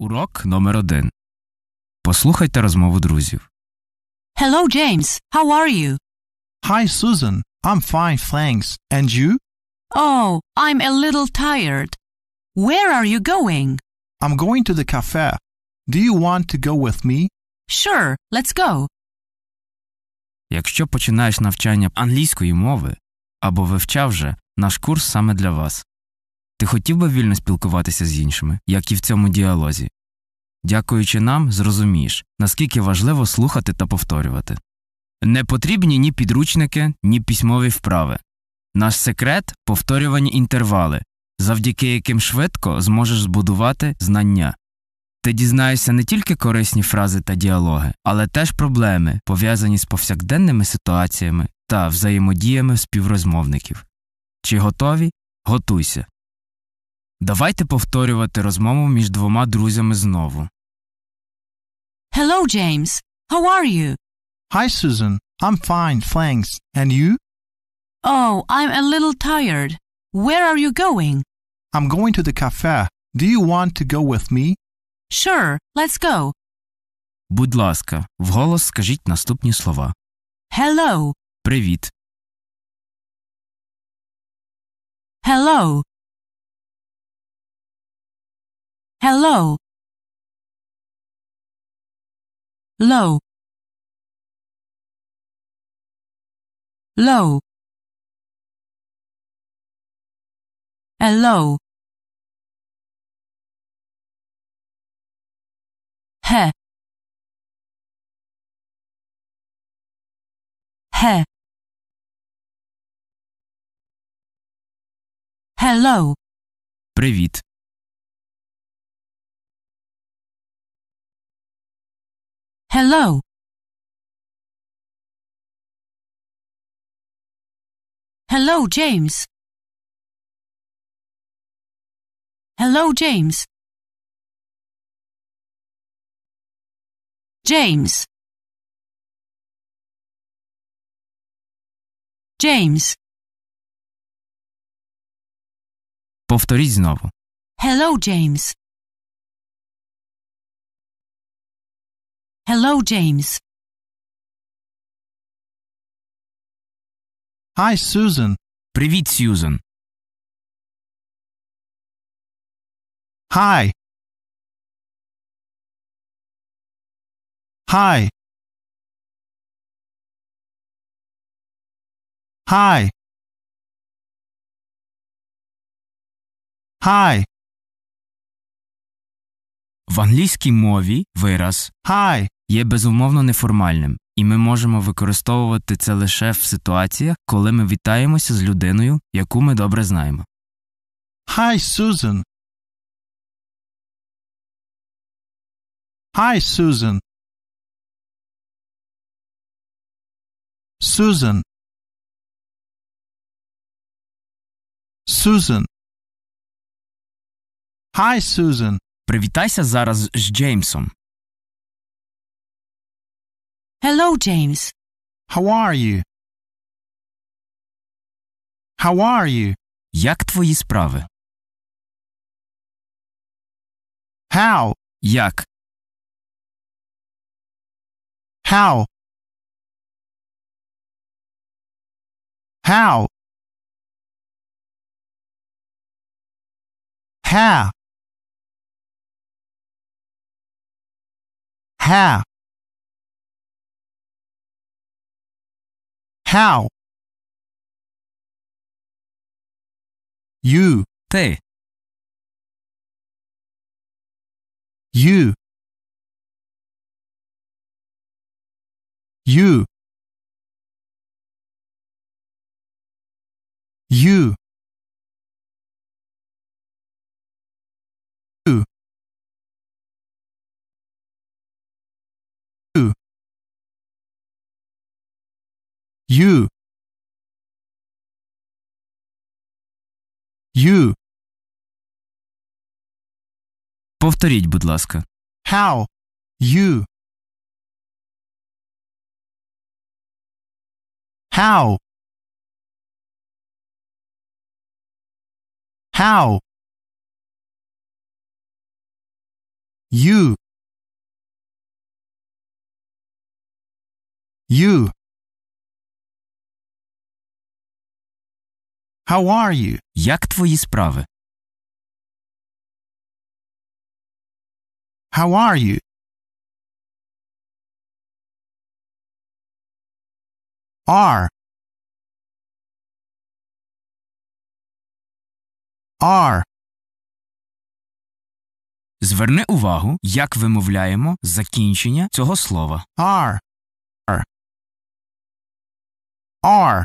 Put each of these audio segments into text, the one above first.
Урок номер один. Послухайте розмову друзів. Hello, James. How are you? Hi, Susan. I'm fine, thanks. And you? Oh, I'm a little tired. Where are you going? I'm going to the cafe. Do you want to go with me? Sure, let's go. Якщо починаєш навчання англійської мови або вивчав вже, наш курс саме для вас. Ти хотів би вільно спілкуватися з іншими, як і в цьому діалозі. Дякуючи нам, зрозумієш, наскільки важливо слухати та повторювати. Не потрібні ні підручники, ні письмові вправи. Наш секрет повторювані інтервали, завдяки яким швидко зможеш збудувати знання. Ти дізнаєшся не тільки корисні фрази та діалоги, але теж проблеми, пов'язані з повсякденними ситуаціями та взаємодіями співрозмовників. Чи готові? Готуйся. Давайте повторювати розмову між двома друзями знову. Hello, James. How are you? Hi, Susan. I'm fine, thanks. And you? Oh, I'm a little tired. Where are you going? I'm going to the cafe. Do you want to go with me? Sure, let's go. Будь ласка, вголос скажіть наступні слова. Hello. Привіт. Hello. hello low low hello he he hello Привіт. Hello. Hello, James. Hello, James. James. James. Powtórz znowu. Hello, James. Hello, James. Hi, Susan. Привіт, Сьюзен. Hi. Hi. Hi. Hi. В англійській мові вираз Hi є безумовно неформальним, і ми можемо використовувати це лише в ситуаціях, коли ми вітаємося з людиною, яку ми добре знаємо. Hi, Susan. Hi, Susan. Susan. Susan. Hi, Susan. Привітайся зараз з Джеймсом. Hello, James. How are you? How are you? Як твої справи? How? Як? How? How? How? How? How? You. They. You. You. You. you you Повторіть, будь ласка. How you How How You You How are you? Як твої справи? How are you? Are. Are. Зверни увагу, як вимовляємо закінчення цього слова. Are. Are.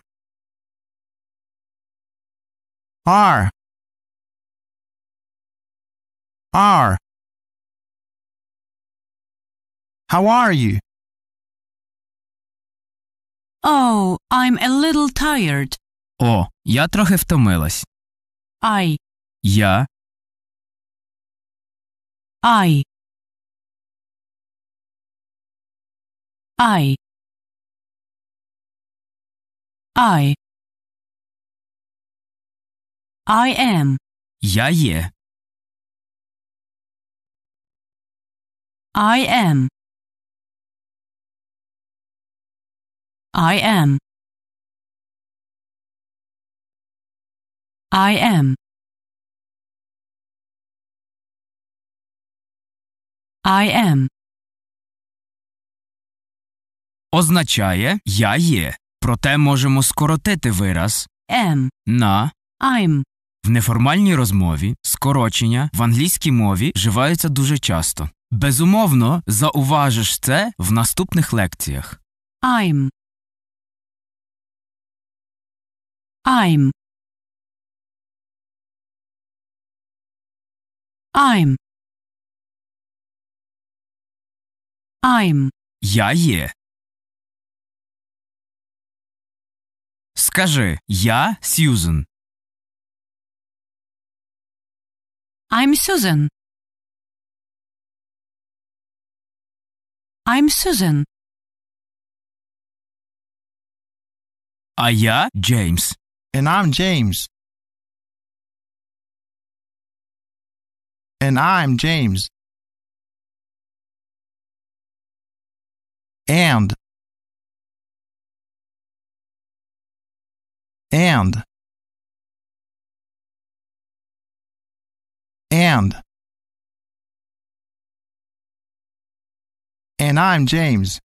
R R How are you? Oh, I'm a little tired. О, я трохи втомилась. I Я I I I I am. Я є. I am. I am. I am. I am. Означає я є. Проте можемо скоротити вираз am на I'm. В неформальній розмові скорочення в англійській мові вживаються дуже часто. Безумовно, зауважиш це в наступних лекціях. I'm. I'm. I'm. I'm. Я є. Скажи Я Сьюзен. I'm Susan. I'm Susan. А я Джеймс. And I'm James. And I'm James. And. And. and. And I'm James.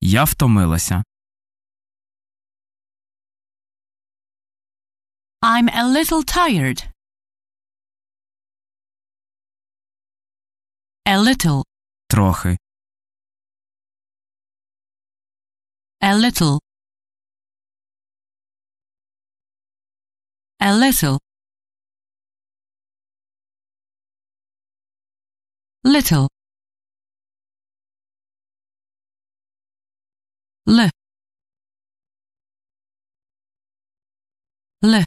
Я втомилася. I'm a little tired. A little. Трохи. A little. a little little le le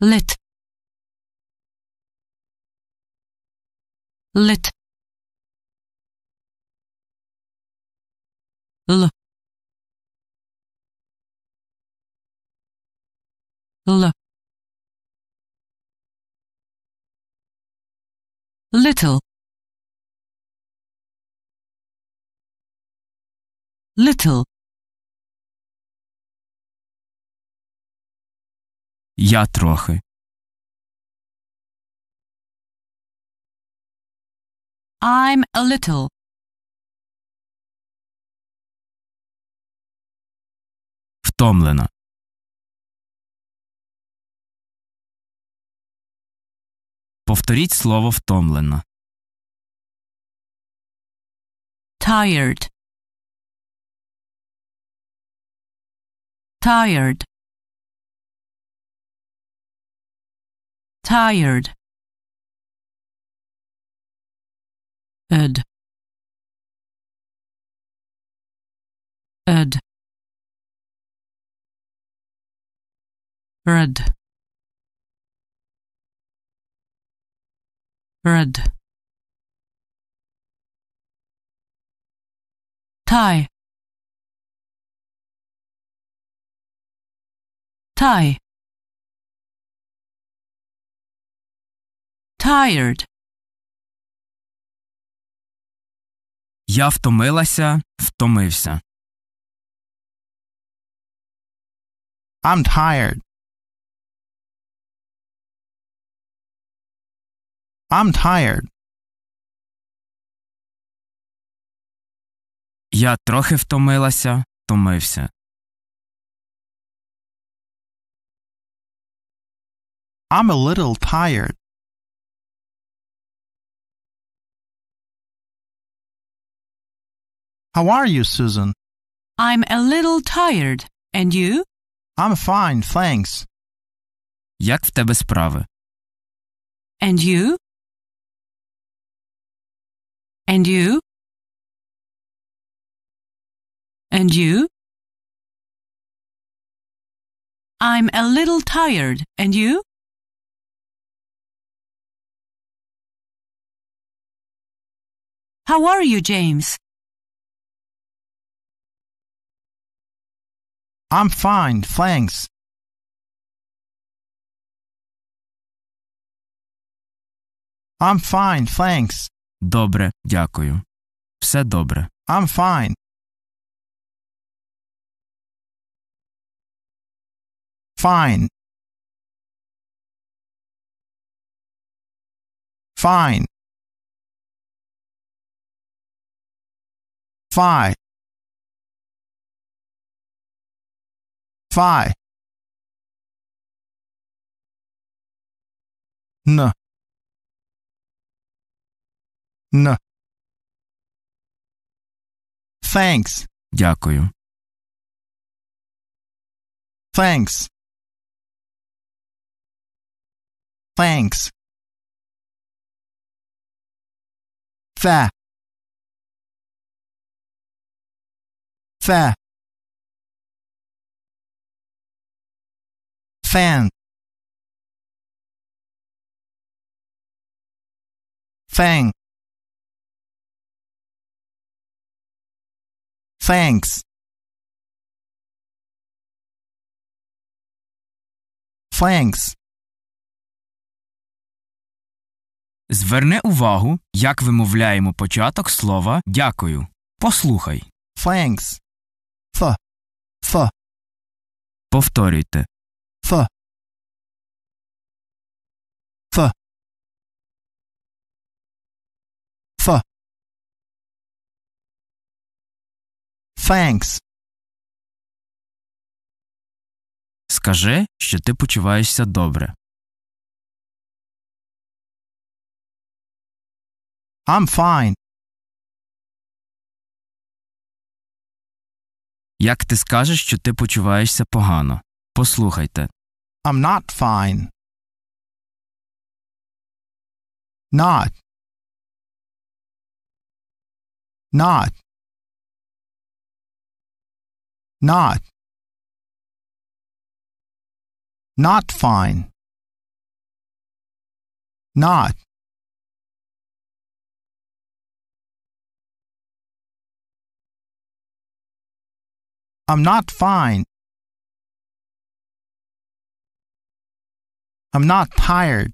lit lit l L. Little. Little. Я трохи. I'm a little. Втомлена. Повторіть слово втомлено. Tired. Tired. Tired. Ed. Ed. Red. red tie tie tired Я втомилася, втомився. I'm tired. I'm tired. Я трохи втомилася, втомився. I'm a little tired. How are you, Susan? I'm a little tired. And you? I'm fine, thanks. Як в тебе справи? And you? And you? And you? I'm a little tired. And you? How are you, James? I'm fine, thanks. I'm fine, thanks. Добре, дякую. Все добре. I'm fine. Fine. Fine. Fi. Fi. N. No. Thanks. Дякую. Thanks. Thanks. Fa. Fa. Fan. Fang. thanks. Thanks. Зверни увагу, як вимовляємо початок слова дякую. Послухай. Thanks. Ф. Ф. Повторюйте. thanks. Скажи, що ти почуваєшся добре. I'm fine. Як ти скажеш, що ти почуваєшся погано? Послухайте. I'm not fine. Not. Not. Not. Not fine. Not. I'm not fine. I'm not tired.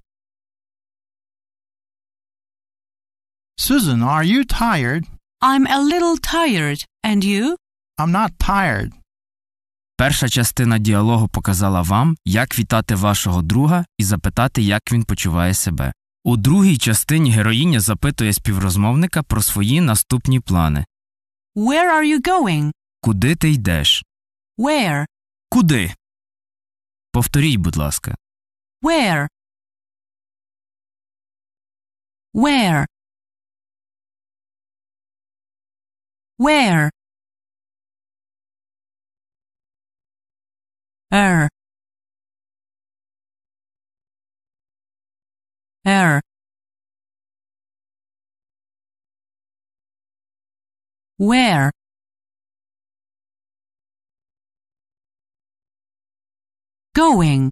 Susan, are you tired? I'm a little tired. And you? I'm not tired. Перша частина діалогу показала вам, як вітати вашого друга і запитати, як він почуває себе. У другій частині героїня запитує співрозмовника про свої наступні плани. Where are you going? Куди ти йдеш? Where? Куди? Повторіть, будь ласка. Where? Where? Where? air air where going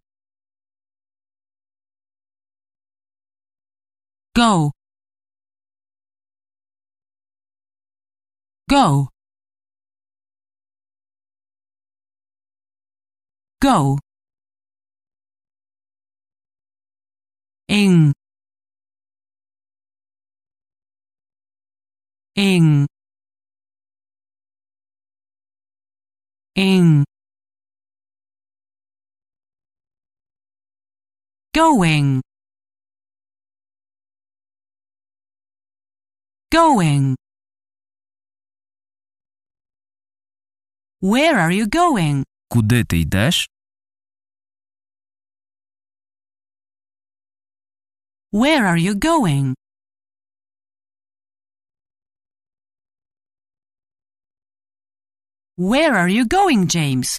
go go go in in in going going Where are you going? Куди ти йдеш? Where are you going? Where are you going, James?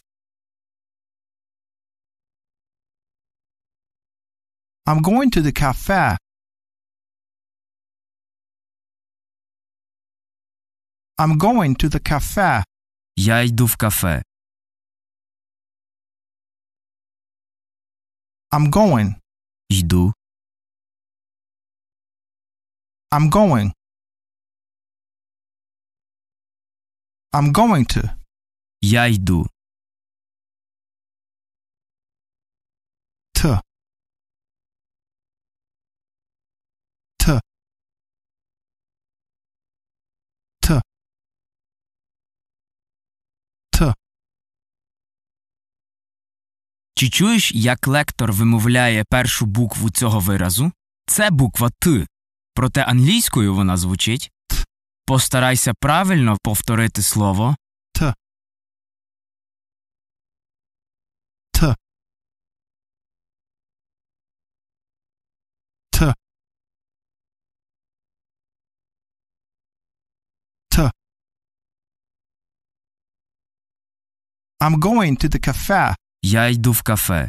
I'm going to the cafe. I'm going to the cafe. Я йду в кафе. I'm going. Йду. I'm going. I'm going to. Я йду. Т. Т. Т. Т. Чи чуєш, як лектор вимовляє першу букву цього виразу? Це буква Т проте англійською вона звучить т. Постарайся правильно повторити слово т. Т. Т. Т. I'm going to the cafe. Я йду в кафе.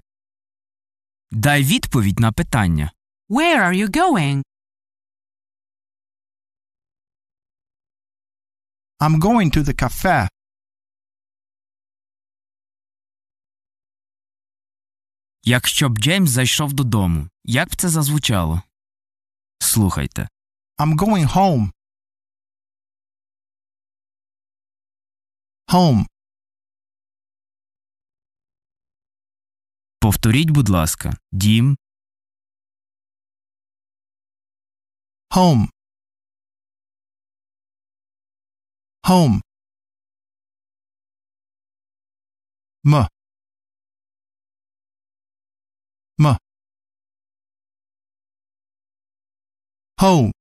Дай відповідь на питання. Where are you going? I'm going to the cafe. Якщо б Джеймс зайшов додому, як б це зазвучало? Слухайте. I'm going home. Home. Повторіть, будь ласка, дім. Home. home. M. M. Home.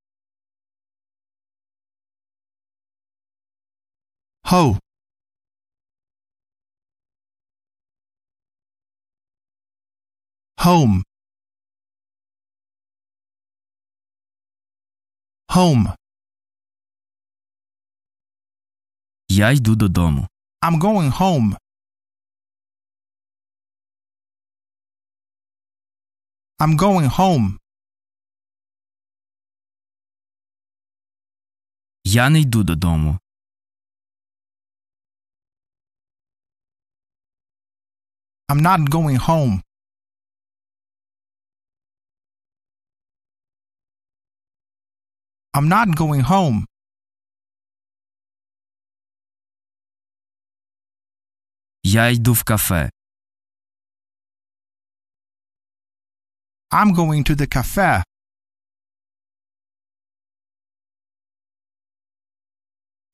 Ho. Home. Home. I'm going home. I'm going home. Я не йду додому. I'm not going home. I'm not going home. Я иду в кафе. I'm going to the cafe.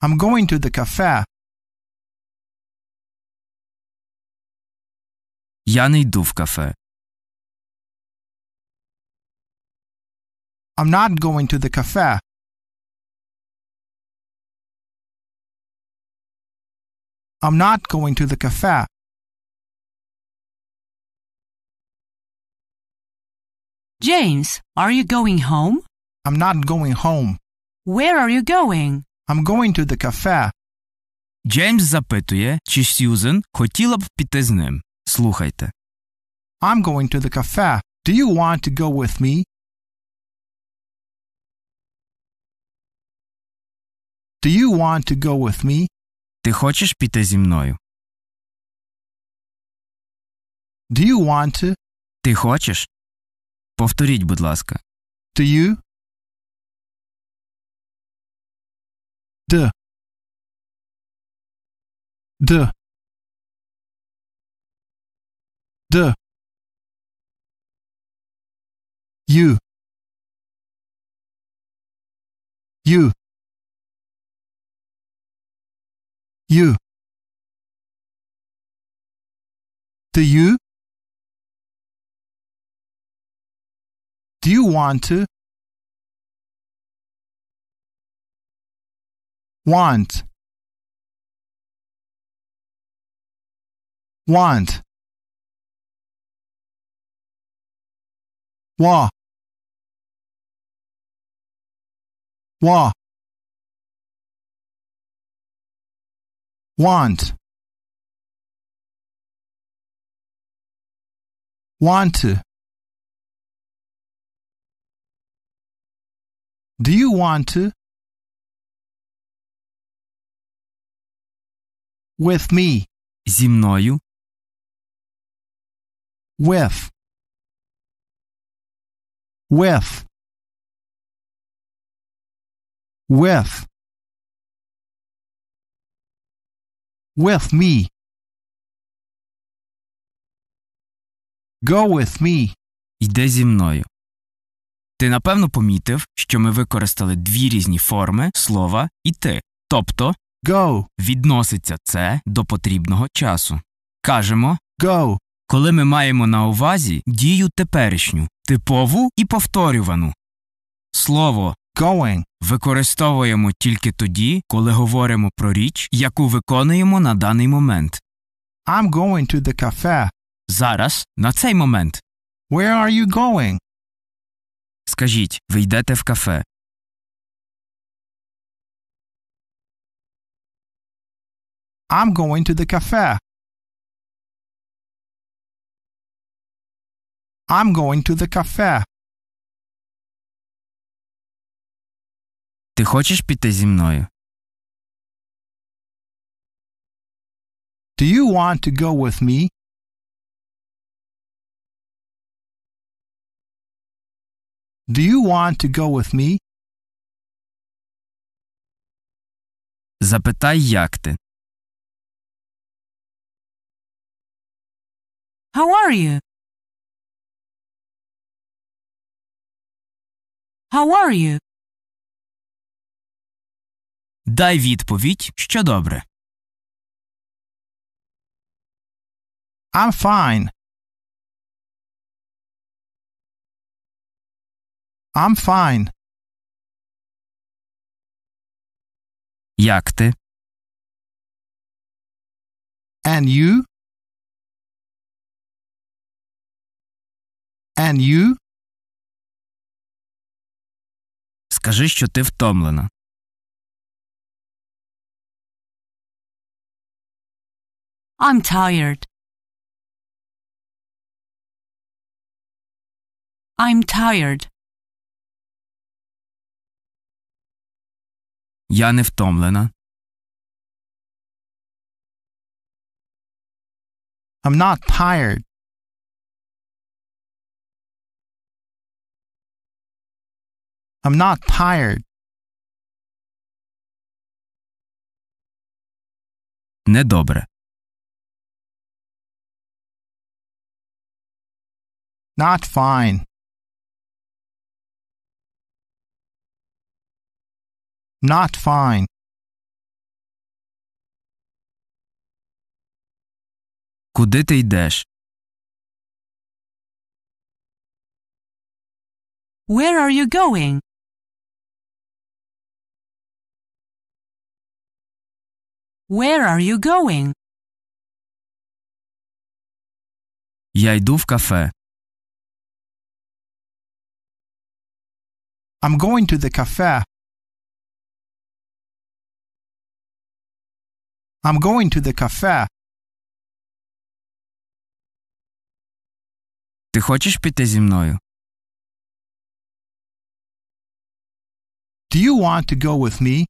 I'm going to the cafe. Я не йду в кафе. I'm not going to the cafe. I'm not going to the cafe. James, are you going home? I'm not going home. Where are you going? I'm going to the cafe. James, запитує, чи Сьюзен хотіла б піти з ним. Слухайте. I'm going to the cafe. Do you want to go with me? Do you want to go with me? Ти хочеш піти зі мною? Do you want to? Ти хочеш? Повторіть, будь ласка. Do you? Д. Д. Д. You. You. you do you do you want to want want wa wa want want do you want to with me зі мною with with with with me. Go with me. Йди зі мною. Ти напевно помітив, що ми використали дві різні форми слова іти. Тобто go відноситься це до потрібного часу. Кажемо go, коли ми маємо на увазі дію теперішню, типову і повторювану. Слово going використовуємо тільки тоді, коли говоримо про річ, яку виконуємо на даний момент. I'm going to the cafe. Зараз на цей момент. Where are you going? Скажіть, ви йдете в кафе. I'm going to the cafe. I'm going to the cafe. Ти хочеш піти зі мною? Do you want to go with me? Do you want to go with me? Запитай, як ти. How are you? How are you? Дай відповідь, що добре. I'm fine. I'm fine. Як ти? And you? And you? Скажи, що ти втомлена. I'm tired. I'm tired. Я не втомлена. I'm not tired. I'm not tired. Недобре. Not fine. Not fine. Куди ти йдеш? Where are you going? Where are you going? Я йду в кафе. I'm going to the cafe. I'm going to the cafe. Ти хочеш піти зі мною? Do you want to go with me?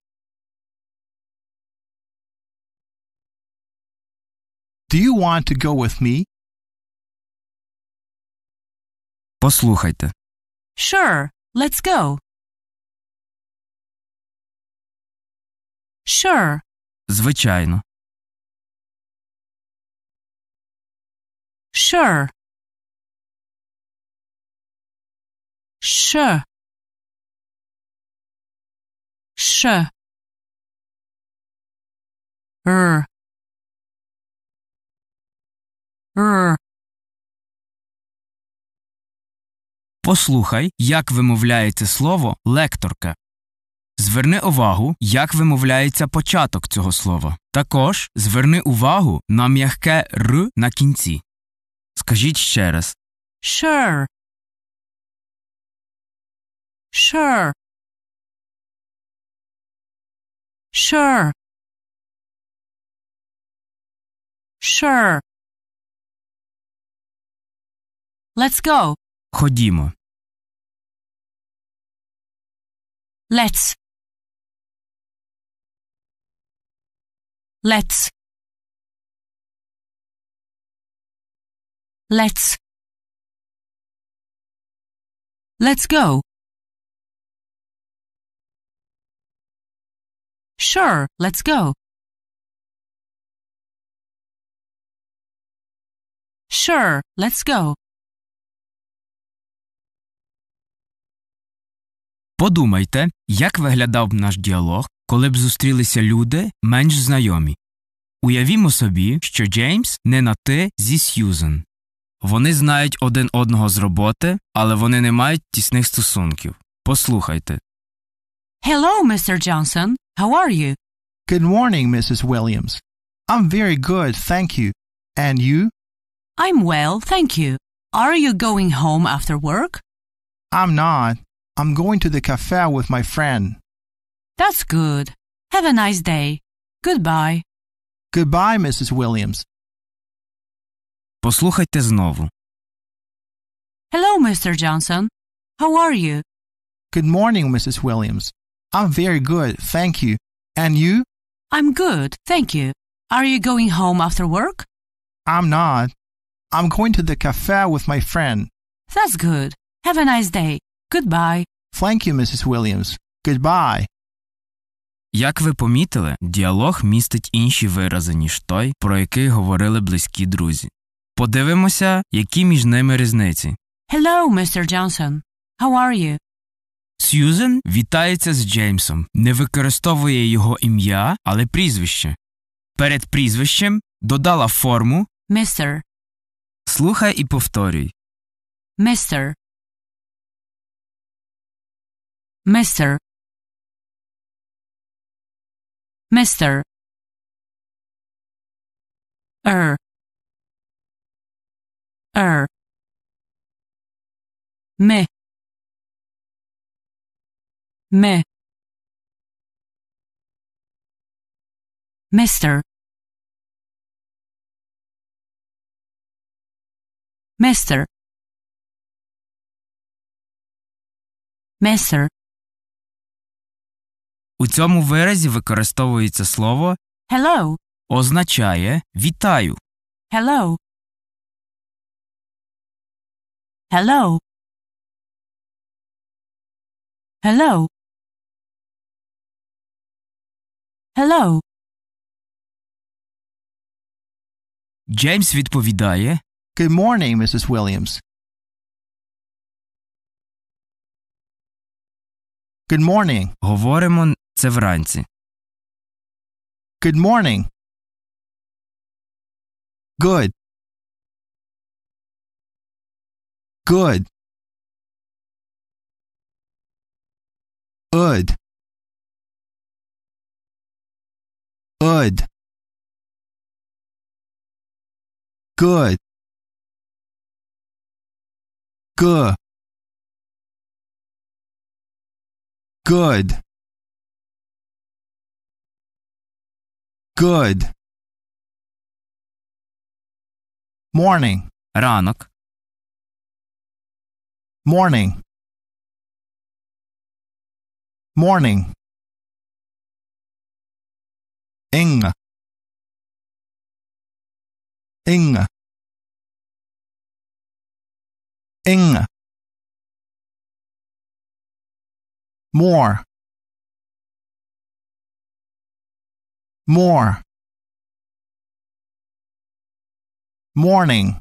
Do you want to go with me? Послухайте. Sure, let's go. Sure. Звичайно. Sure. Ш. Ш. Р. Р. Послухай, як вимовляєте слово лекторка. Зверни увагу, як вимовляється початок цього слова. Також зверни увагу на м'яке р на кінці. Скажіть ще раз Sure. Sure. Sure. Sure. Let's go. Ходімо. Let's. Let's. Let's. Let's go. Sure, let's go. Sure, let's go. Подумайте, як виглядав б наш діалог, коли б зустрілися люди менш знайомі. Уявімо собі, що Джеймс не на те зі Сьюзен. Вони знають один одного з роботи, але вони не мають тісних стосунків. Послухайте. Hello, Mr. Johnson. How are you? Good morning, Mrs. Williams. I'm very good, thank you. And you? I'm well, thank you. Are you going home after work? I'm not. I'm going to the cafe with my friend. That's good. Have a nice day. Goodbye. Goodbye, Mrs. Williams. Послухайте знову. Hello, Mr. Johnson. How are you? Good morning, Mrs. Williams. I'm very good, thank you. And you? I'm good, thank you. Are you going home after work? I'm not. I'm going to the cafe with my friend. That's good. Have a nice day. Goodbye. Thank you, Mrs. Williams. Goodbye. Як ви помітили, діалог містить інші вирази, ніж той, про який говорили близькі друзі. Подивимося, які між ними різниці. Hello, Mr. Johnson. How are you? Сьюзен вітається з Джеймсом, не використовує його ім'я, але прізвище. Перед прізвищем додала форму Mr. Слухай і повторюй. Mr. Mr. Mr. Er. Er. Me. Me. Mr. Mr. Mr. У цьому виразі використовується слово hello означає вітаю. Hello. Hello. Hello. Hello. Джеймс відповідає Good morning, Mrs. Williams. Good morning. Говоримо Це вранці. Good morning. Good. Good. Good. Good. Good. Good. Good. Good. Morning. Ранок. Morning. Morning. Ing. Ing. Ing. More. more morning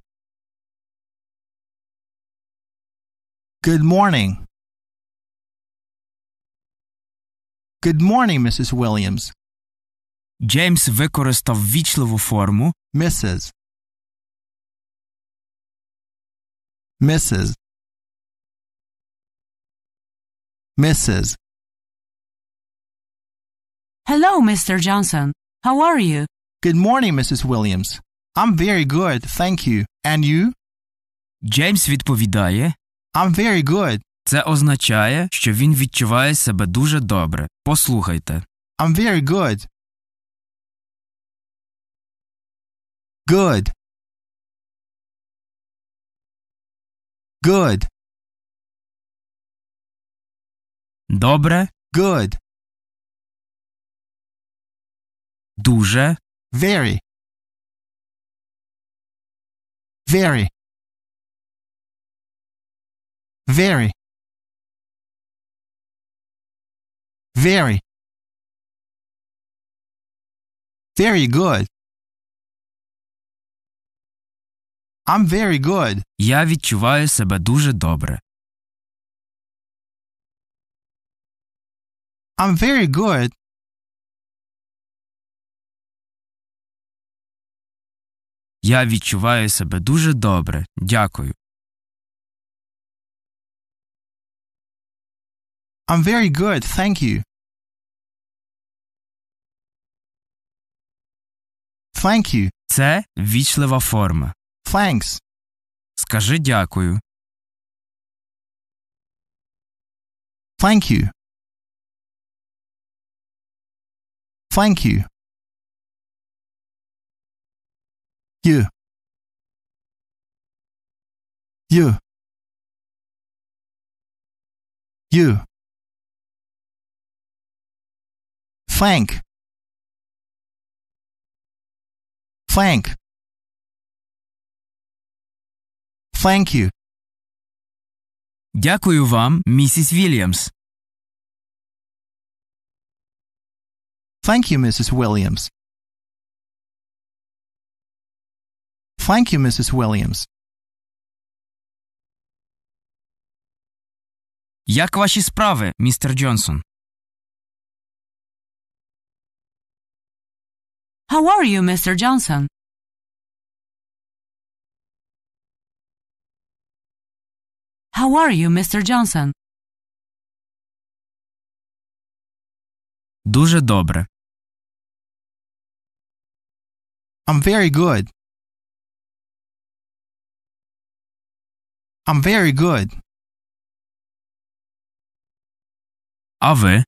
good morning good morning mrs williams james використав вічливу форму mrs mrs mrs Hello, Mr. Johnson. How are you? Good morning, Mrs. Williams. I'm very good, thank you. And you? Джеймс відповідає I'm very good. Це означає, що він відчуває себе дуже добре. Послухайте. I'm very good. Good. Good. Добре. Good. Duże. Very. Very. Very. Very. Very good. I'm very good. Я відчуваю себе дуже добре. I'm very good. Я відчуваю себе дуже добре. Дякую. I'm very good, thank you. Thank you. Це вічлива форма. Thanks. Скажи дякую. Thank you. Thank you. you you you thank thank thank you Дякую вам, Mrs. Williams. Thank you, Mrs. Williams. Thank you, Mrs. Williams. Як ваші справи, містер Джонсон? How are you, Mr. Johnson? How are you, Mr. Johnson? Дуже добре. I'm very good. I'm very good. A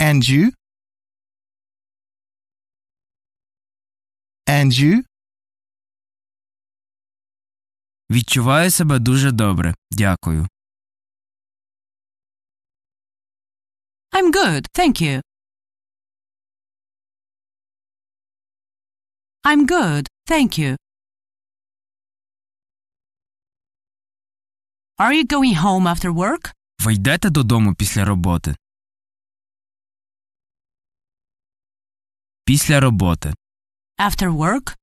And you? And you? Відчуваю себе дуже добре. Дякую. I'm good, thank you. I'm good, thank you. Are you going home after work? Ви йдете додому після роботи? Після роботи. After work?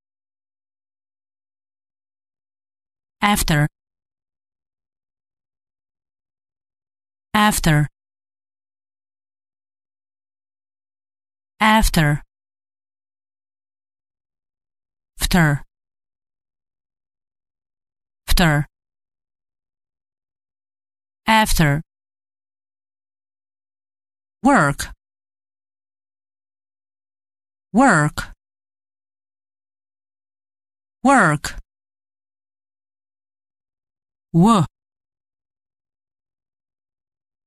After. After. After. After. After after work work work w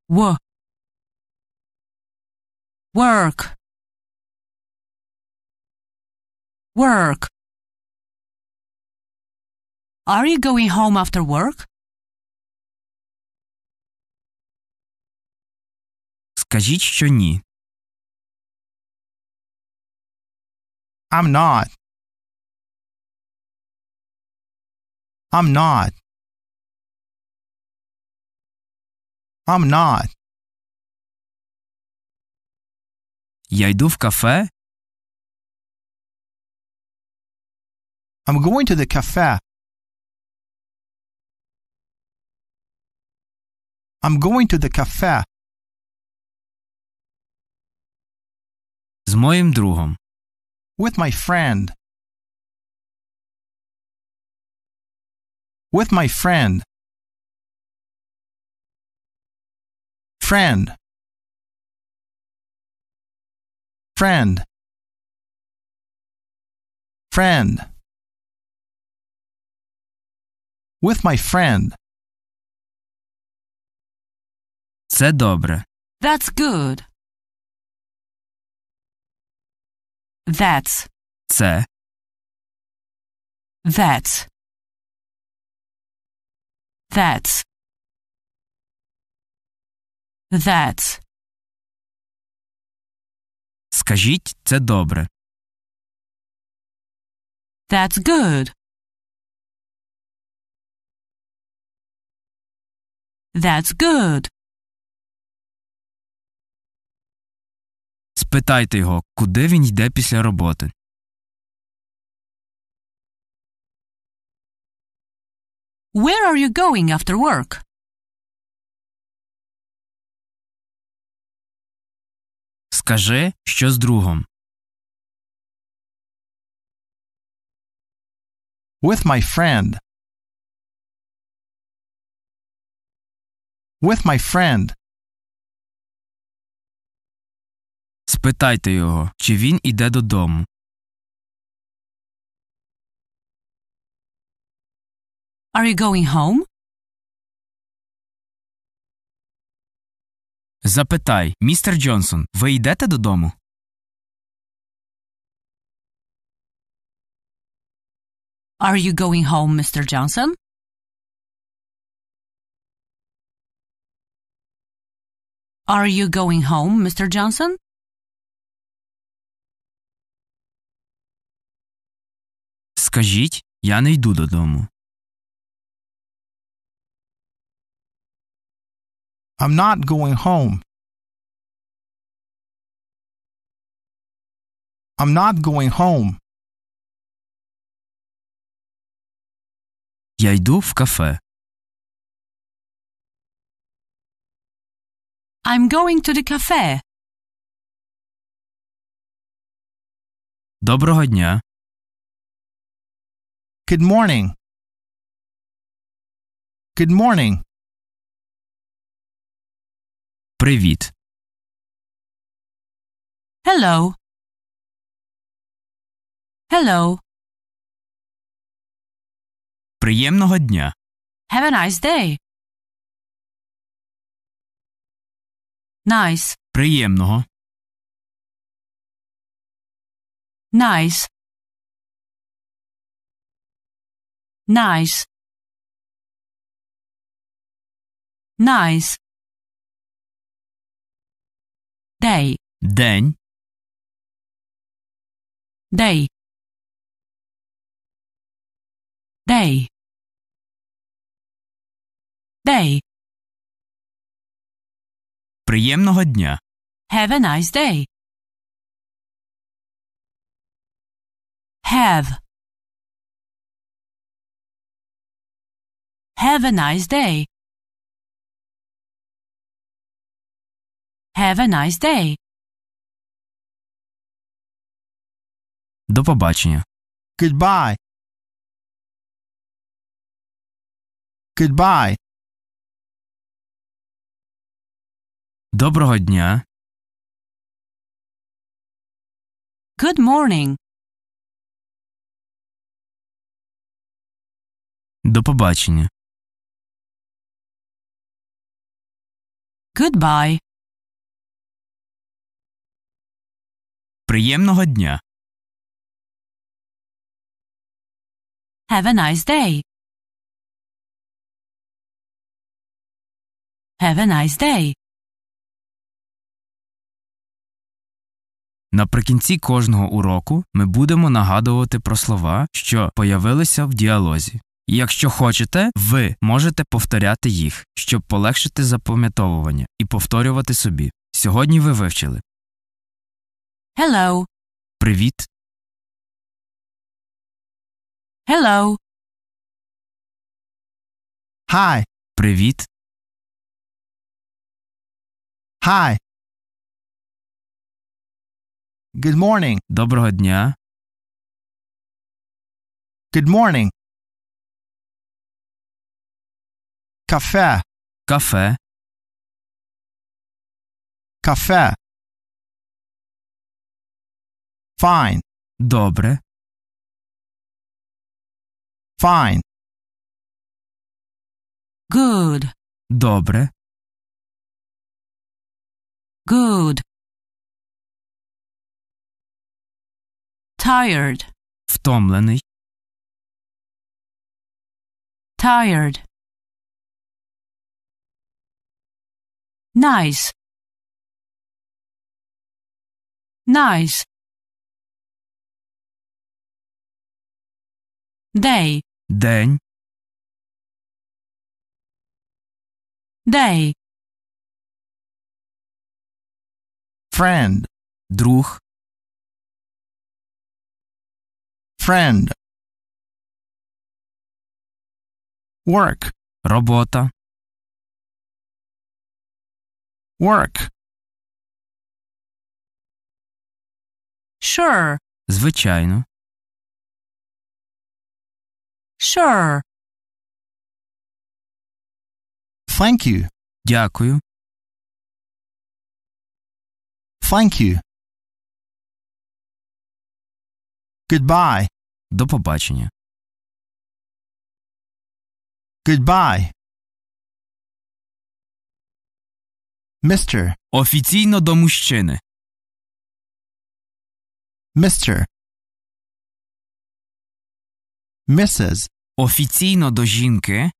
w work work are you going home after work Кажіть, що ні. I'm not. I'm not. I'm not. Я йду в кафе. I'm going to the cafe. I'm going to the cafe. З моїм другом. With my friend. With my friend. Friend. Friend. Friend. With my friend. Це добре. That's good. That's. Це. That's. That's. That's. Скажіть, це добре. That's good. That's good. Спитайте його, куди він йде після роботи. Where are you going after work? Скажи, що з другом. With my friend. With my friend. Спитайте його, чи він іде додому. Are you going home? Запитай, містер Джонсон, ви йдете додому? Are you going home, Mr. Johnson? Are you going home, Mr. Johnson? Кажіть, я не йду додому. I'm not going home. I'm not going home. Я йду в кафе. I'm going to the cafe. Доброго дня. Good morning. Good morning. Привіт. Hello. Hello. Приємного дня. Have a nice day. Nice. Приємного. Nice. nice nice day день day day day Приємного дня. Have a nice day. Have Have a nice day. Have a nice day. До побачення. Goodbye. Goodbye. Доброго дня. Good morning. До побачення. Goodbye. Приємного дня. Have a nice day. Have a nice day. Наприкінці кожного уроку ми будемо нагадувати про слова, що появилися в діалозі. Якщо хочете, ви можете повторяти їх, щоб полегшити запам'ятовування і повторювати собі. Сьогодні ви вивчили Hello. Привіт. Hello. Hi. Привіт. Hi. Good morning. Доброго дня. Good morning. Café. Café. Café. Fine. Dobre. Fine. Good. Dobre. Good. Tired. Втомлений. Tired. nice nice day день day friend друг friend work Robot. Work. Sure. Звичайно. Sure. Thank you. Дякую. Thank you. Goodbye. До побачення. Goodbye. Mr. Офіційно до мужчини. Mr. Mrs. Офіційно до жінки.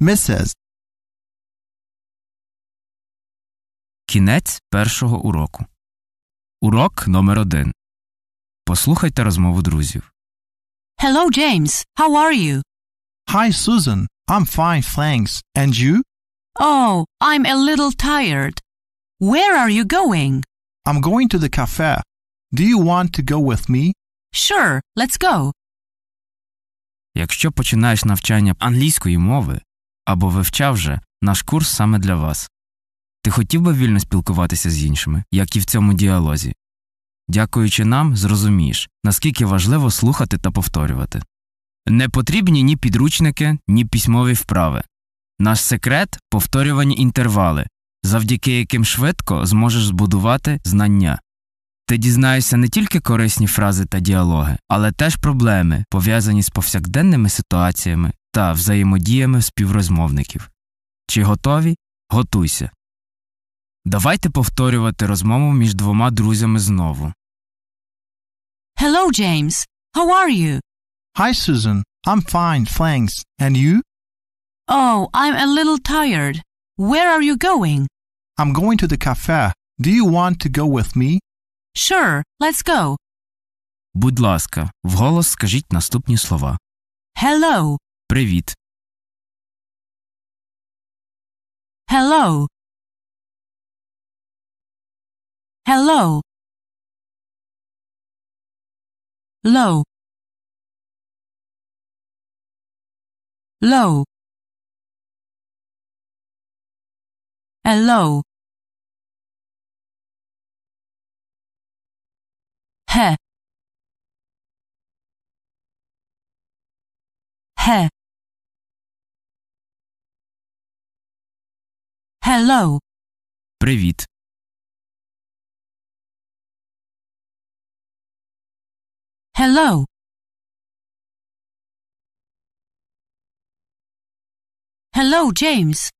Mrs. Кінець першого уроку. Урок номер один. Послухайте розмову друзів. Hello, James. How are you? Hi, Susan. I'm fine, thanks. And you? Oh, I'm a little tired. Where are you going? I'm going to the cafe. Do you want to go with me? Sure, let's go. Якщо починаєш навчання англійської мови або вивчав вже, наш курс саме для вас. Ти хотів би вільно спілкуватися з іншими, як і в цьому діалозі. Дякуючи нам, зрозумієш, наскільки важливо слухати та повторювати. Не потрібні ні підручники, ні письмові вправи. Наш секрет повторювані інтервали, завдяки яким швидко зможеш збудувати знання. Ти дізнаєшся не тільки корисні фрази та діалоги, але теж проблеми, пов'язані з повсякденними ситуаціями та взаємодіями співрозмовників. Чи готові? Готуйся. Давайте повторювати розмову між двома друзями знову. Hello, James. How are you? Hi, Susan. I'm fine, thanks. And you? Oh, I'm a little tired. Where are you going? I'm going to the cafe. Do you want to go with me? Sure, let's go. Будь ласка, вголос скажіть наступні слова. Hello. Привіт. Hello. Hello. Low. Low. hello he he hello Привіт. Hello. Hello, James.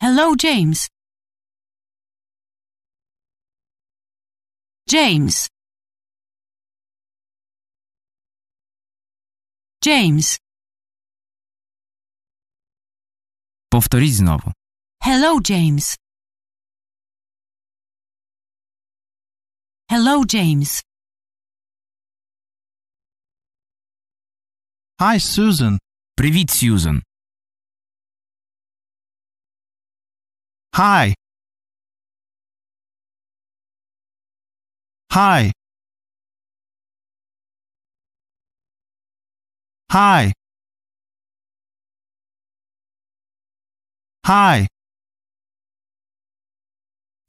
Hello, James. James. James. Powtórz znowu. Hello, James. Hello, James. Hi, Susan. Привіт, Сьюзен. Hi. Hi. Hi. Hi.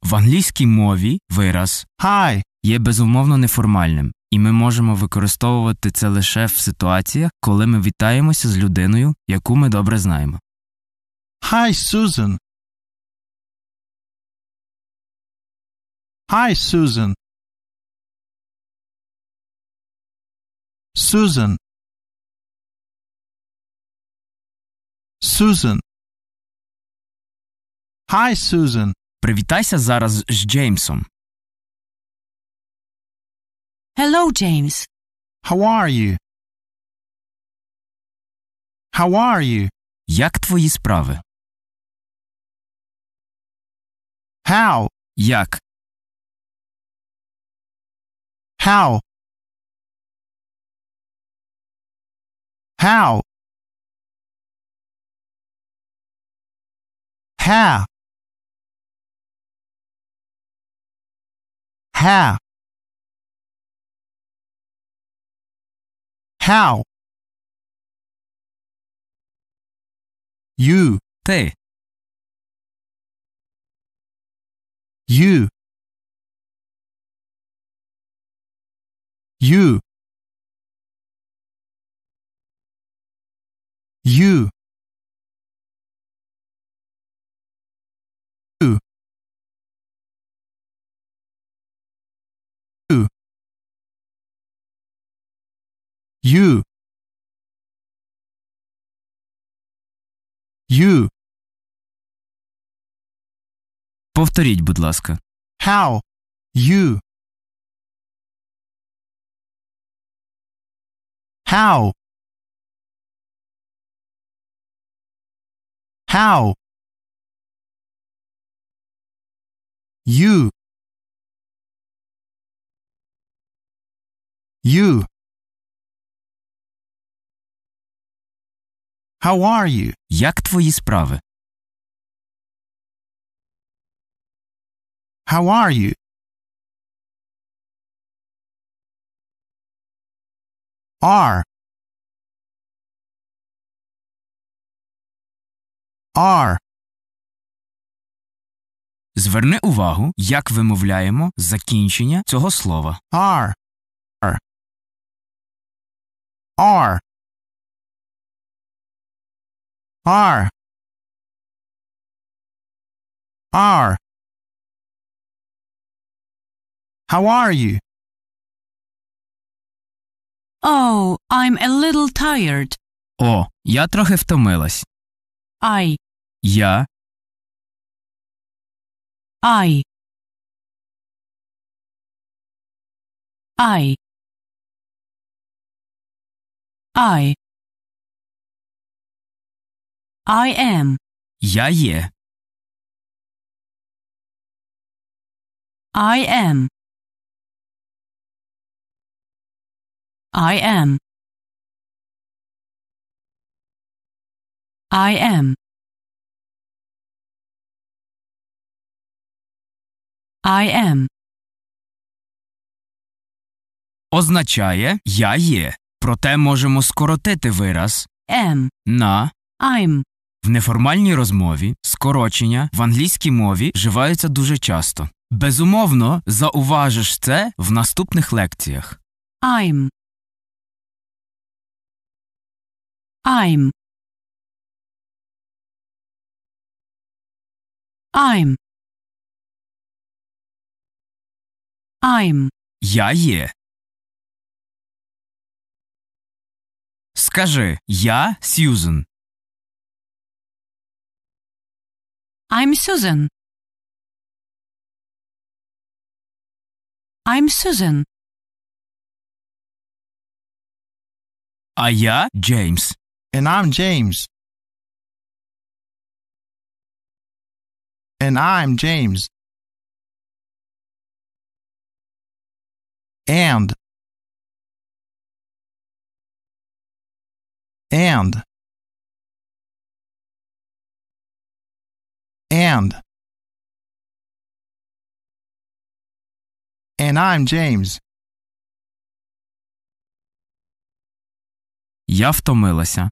В англійській мові вираз «hi» є безумовно неформальним, і ми можемо використовувати це лише в ситуаціях, коли ми вітаємося з людиною, яку ми добре знаємо. Hi, Susan. Hi, Susan. Susan. Susan. Hi, Susan. Привітайся зараз з Джеймсом. Hello, James. How are you? How are you? Як твої справи? How? Як? how how how how how you they you you you you you you you Повторіть, будь ласка. How you How? How? You. You. How are you? Як твої справи? How are you? R R Зверни увагу, як вимовляємо закінчення цього слова. R R R R R How are you? Oh, I'm a little tired. О, я трохи втомилась. I, Я, I. I. I. I am. я є. I am. I am. I am. I am. Означає я є. Проте можемо скоротити вираз am на I'm. В неформальній розмові скорочення в англійській мові вживаються дуже часто. Безумовно, зауважиш це в наступних лекціях. I'm I'm. I'm. I'm. Я е. Скажи, я Сьюзен. I'm Susan. I'm Susan. А я Джеймс. And I'm James. And I'm James. And. And. And. And I'm James. Я втомилася.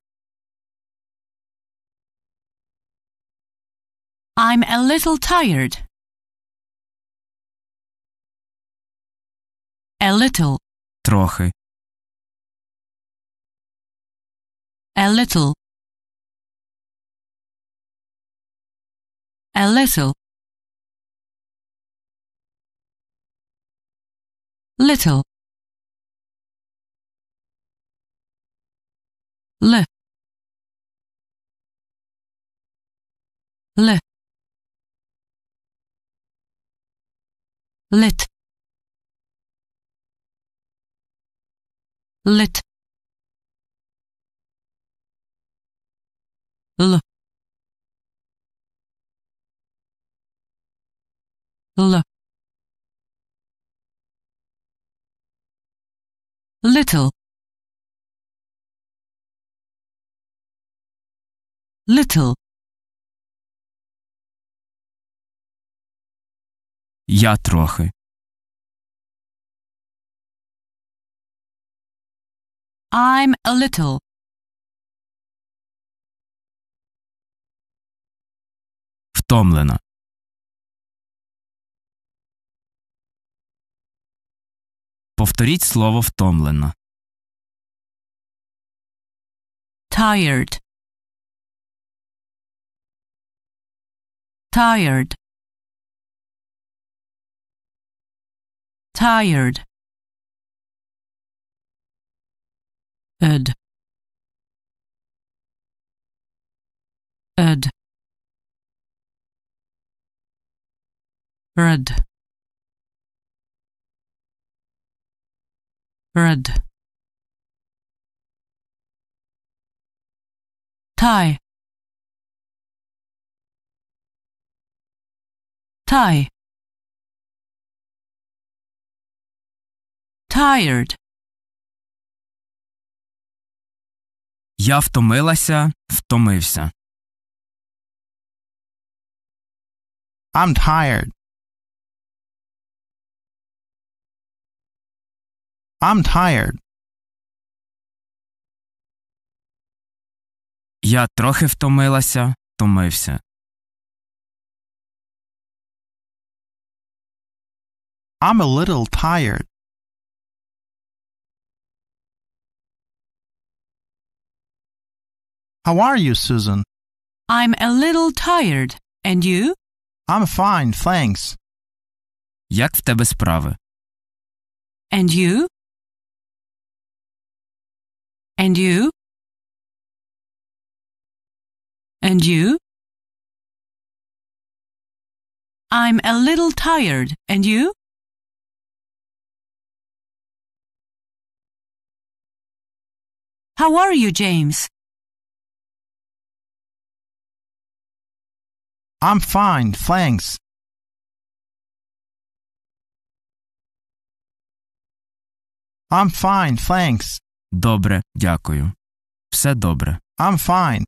I'm a little tired. A little. Трохи. A little. A little. Little. Le. Le. lit lit l l little little я трохи. I'm a little. Втомлена. Повторіть слово втомлена. Tired. Tired. tired ed ed red red tie tie tired. Я втомилася, втомився. I'm tired. I'm tired. Я трохи втомилася, втомився. I'm a little tired. How are you, Susan? I'm a little tired. And you? I'm fine, thanks. Як в тебе справи? And you? And you? And you? I'm a little tired. And you? How are you, James? I'm fine, thanks. I'm fine, thanks. Добре, дякую. Все добре. I'm fine.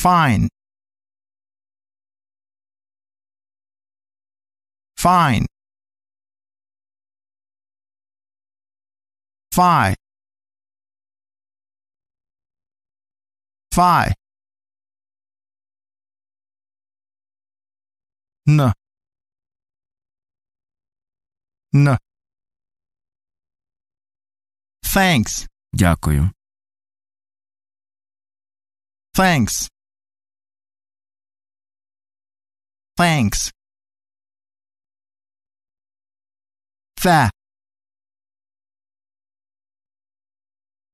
Fine. Fine. Fine. Phi. N. N. Thanks. Дякую. Thanks. Thanks. Fa.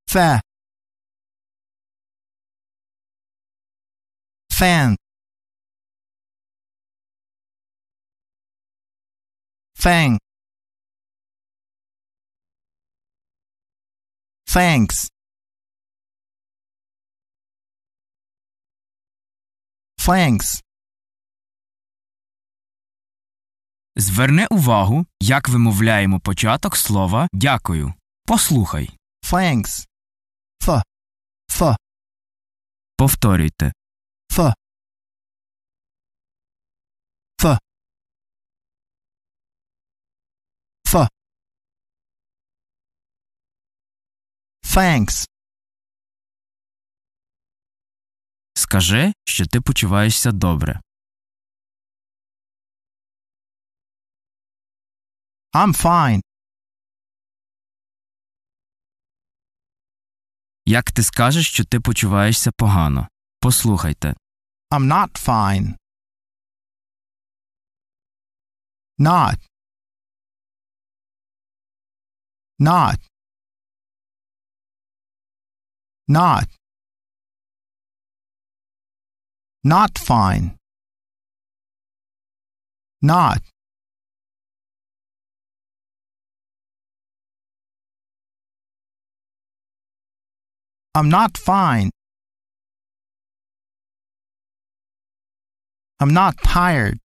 Fa. fan fang thanks thanks Зверни увагу, як вимовляємо початок слова дякую. Послухай. Thanks. Ф, Ф. Повторюйте. F F F Thanks. Скажи, що ти почуваєшся добре. I'm fine. Як ти скажеш, що ти почуваєшся погано? Послухайте. I'm not fine. Not. Not. Not. Not fine. Not. I'm not fine. I'm not tired.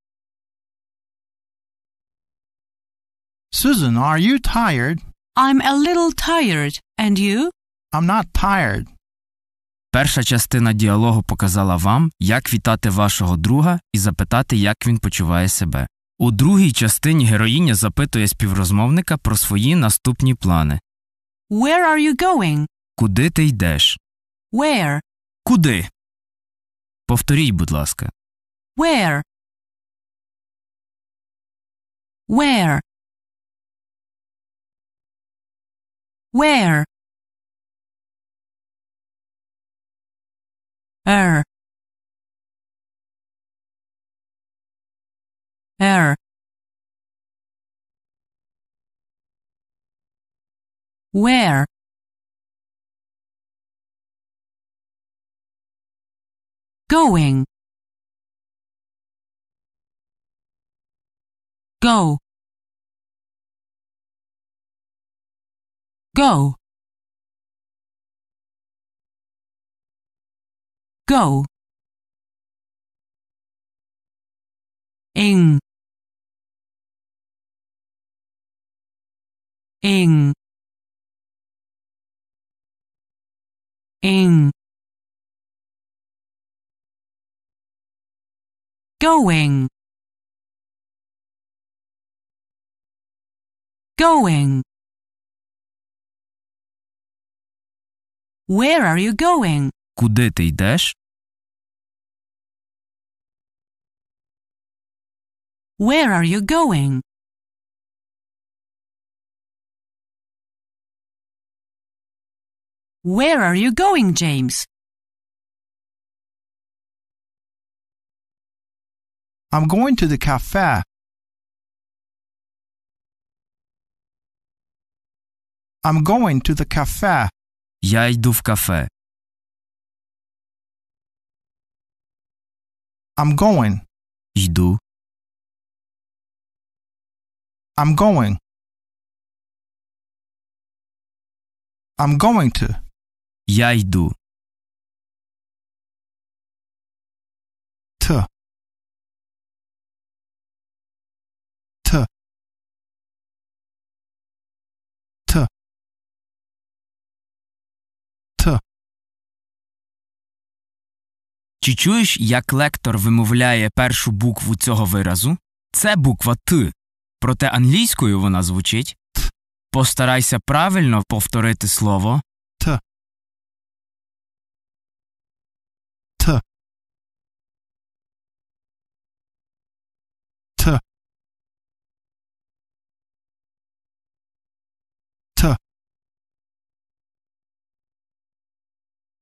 Susan, are you tired? I'm a little tired. And you? I'm not tired. Перша частина діалогу показала вам, як вітати вашого друга і запитати, як він почуває себе. У другій частині героїня запитує співрозмовника про свої наступні плани. Where are you going? Куди ти йдеш? Where? Куди? Повторіть, будь ласка. Where? Where? Where? Er. Er. Where? Going. go go go in in in going Going. Where are you going? Куди ти йдеш? Where are you going? Where are you going, James? I'm going to the cafe. I'm going to the cafe. Я йду в кафе. I'm going. Йду. I'm going. I'm going to. Я йду. Чи чуєш, як лектор вимовляє першу букву цього виразу? Це буква Т. Проте англійською вона звучить Т. Постарайся правильно повторити слово Т. Т. Т. Т.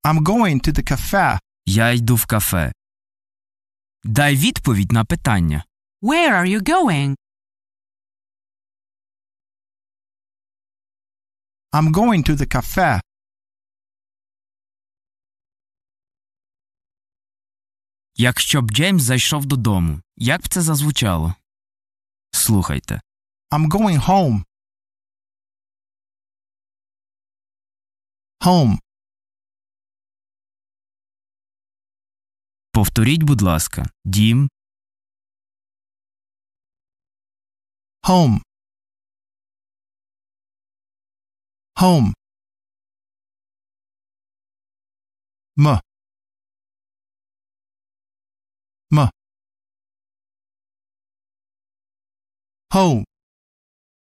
I'm going to the cafe. Я йду в кафе. Дай відповідь на питання. Where are you going? I'm going to the cafe. Якщо б Джеймс зайшов додому, як б це зазвучало? Слухайте. I'm going home. Home. Повторіть, будь ласка, дім. Home. Home. М. М. Home.